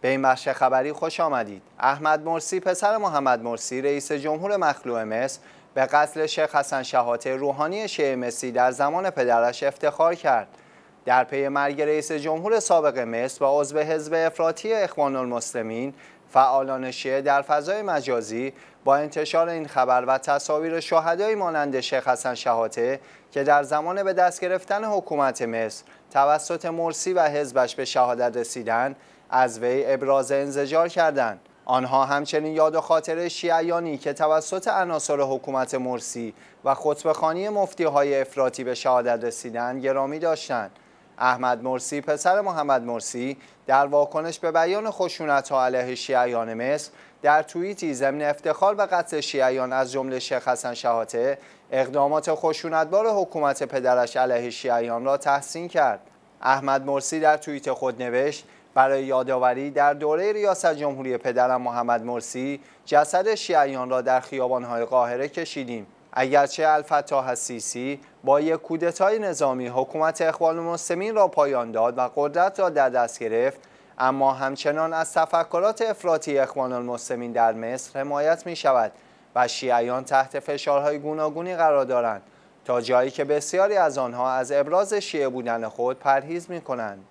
به این بخش خبری خوش آمدید. احمد مرسی پسر محمد مرسی رئیس جمهور مخلوع مصر به قتل شیخ حسن شهاته روحانی شیعه مصری در زمان پدرش افتخار کرد. در پی مرگ رئیس جمهور سابق مصر و عضو حزب افراطی اخوان المسلمین فعالان شیعه در فضای مجازی با انتشار این خبر و تصاویر شهدایی مانند شیخ حسن شهاته که در زمان به دست گرفتن حکومت مصر توسط مرسی و حزبش به شهادت رسیدن از وی ابراز انزجار کردند آنها همچنین یاد و خاطر شیعیانی که توسط عناصر حکومت مرسی و خطبخانی مفتی های افراطی به شهادت رسیدن گرامی داشتند. احمد مرسی پسر محمد مرسی در واکنش به بیان خشونت ها علیه شیعیان مصر در توییتی ضمن افتخار به قتل شیعیان از جمله شیخ حسن شهاته اقدامات خشونتبار حکومت پدرش علیه شیعیان را تحسین کرد. احمد مرسی در توییت خود نوشت برای یادآوری در دوره ریاست جمهوری پدرم محمد مرسی جسد شیعیان را در خیابانهای قاهره کشیدیم اگرچه الفتاح سیسی با یک کودتای نظامی حکومت اخوان المسلمین را پایان داد و قدرت را در دست گرفت اما همچنان از تفکرات افراطی اخوان المسلمین در مصر حمایت می شود و شیعیان تحت فشارهای گوناگونی قرار دارند تا جایی که بسیاری از آنها از ابراز شیعه بودن خود پرهیز می کنند.